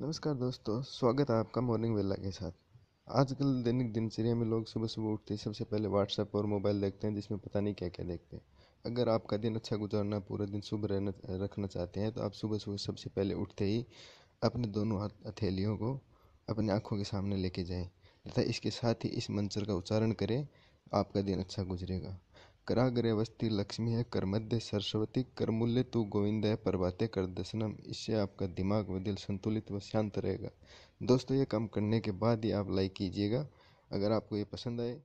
नमस्कार दोस्तों स्वागत है आपका मॉर्निंग वेला के साथ आजकल दैनिक दिनचर्या में लोग सुबह सुबह उठते ही सबसे पहले व्हाट्सएप और मोबाइल देखते हैं जिसमें पता नहीं क्या क्या देखते हैं अगर आपका दिन अच्छा गुजारना पूरा दिन शुभ रहना रखना चाहते हैं तो आप सुबह सुबह सबसे पहले उठते ही अपने दोनों हथेलियों को अपने आँखों के सामने लेके जाएं तथा इसके साथ ही इस मंत्र का उच्चारण करें आपका दिन अच्छा गुजरेगा कराग्रवस्ति लक्ष्मी है कर्मध्य सरस्वती करमूल्य मूल्य तू गोविंद है पर कर दशनम इससे आपका दिमाग व दिल संतुलित व शांत रहेगा दोस्तों ये काम करने के बाद ही आप लाइक कीजिएगा अगर आपको ये पसंद आए